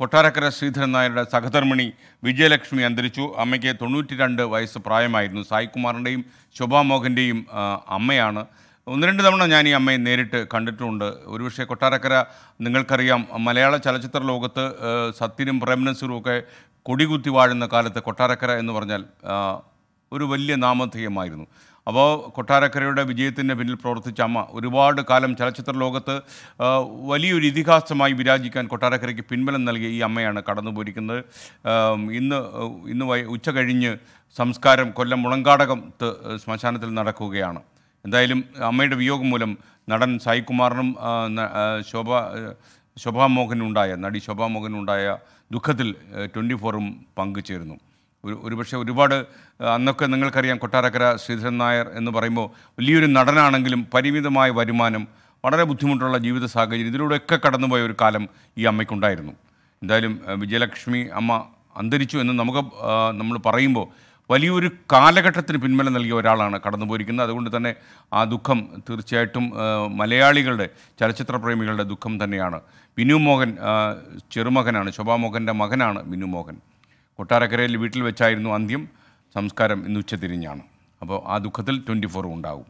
കൊട്ടാരക്കര ശ്രീധരൻ നായരുടെ സഹധർമ്മിണി വിജയലക്ഷ്മി അന്തരിച്ചു അമ്മയ്ക്ക് തൊണ്ണൂറ്റി രണ്ട് വയസ്സ് പ്രായമായിരുന്നു സായികുമാറിൻ്റെയും ശോഭാ മോഹൻ്റെയും അമ്മയാണ് ഒന്ന് രണ്ട് തവണ ഞാൻ ഈ അമ്മയെ നേരിട്ട് കണ്ടിട്ടുണ്ട് ഒരുപക്ഷെ കൊട്ടാരക്കര നിങ്ങൾക്കറിയാം മലയാള ചലച്ചിത്ര ലോകത്ത് സത്യനും പ്രേമനസുറും ഒക്കെ കൊടികുത്തി വാഴുന്ന കാലത്ത് കൊട്ടാരക്കര എന്ന് പറഞ്ഞാൽ ഒരു വലിയ നാമധേയമായിരുന്നു അപ്പോൾ കൊട്ടാരക്കരയുടെ വിജയത്തിൻ്റെ പിന്നിൽ പ്രവർത്തിച്ച അമ്മ ഒരുപാട് കാലം ചലച്ചിത്ര ലോകത്ത് വലിയൊരു ഇതിഹാസമായി വിരാജിക്കാൻ കൊട്ടാരക്കരയ്ക്ക് പിൻബലം നൽകിയ ഈ അമ്മയാണ് കടന്നുപോയിരിക്കുന്നത് ഇന്ന് ഇന്ന് ഉച്ച കഴിഞ്ഞ് സംസ്കാരം കൊല്ലം മുളങ്കാടകം ശ്മശാനത്തിൽ നടക്കുകയാണ് എന്തായാലും അമ്മയുടെ വിയോഗം മൂലം നടൻ സായികുമാറിനും ശോഭ ശോഭാമോഹനുണ്ടായ നടി ശോഭാമോഹനുണ്ടായ ദുഃഖത്തിൽ ട്വൻറ്റി ഫോറും പങ്കുചേരുന്നു ഒരു ഒരുപക്ഷെ ഒരുപാട് അന്നൊക്കെ നിങ്ങൾക്കറിയാം കൊട്ടാരക്കര ശ്രീധരൻ നായർ എന്ന് പറയുമ്പോൾ വലിയൊരു നടനാണെങ്കിലും പരിമിതമായ വരുമാനം വളരെ ബുദ്ധിമുട്ടുള്ള ജീവിത സാഹചര്യം ഇതിലൂടെയൊക്കെ കടന്നുപോയ ഒരു കാലം ഈ അമ്മയ്ക്കുണ്ടായിരുന്നു എന്തായാലും വിജയലക്ഷ്മി അമ്മ അന്തരിച്ചു എന്ന് നമുക്ക് നമ്മൾ പറയുമ്പോൾ വലിയൊരു കാലഘട്ടത്തിന് പിൻബലം നൽകിയ ഒരാളാണ് കടന്നുപോയിരിക്കുന്നത് അതുകൊണ്ട് തന്നെ ആ ദുഃഖം തീർച്ചയായിട്ടും മലയാളികളുടെ ചലച്ചിത്ര പ്രേമികളുടെ ദുഃഖം തന്നെയാണ് ബിനു മോഹൻ ചെറുമകനാണ് ശോഭാ മോഹൻ്റെ മകനാണ് ബിനു മോഹൻ കൊട്ടാരക്കരയിൽ വീട്ടിൽ വെച്ചായിരുന്നു അന്ത്യം സംസ്കാരം ഇന്ന് ഉച്ചതിരിഞ്ഞാണ് അപ്പോൾ ആ ദുഃഖത്തിൽ ട്വൻറ്റി ഫോറും ഉണ്ടാകും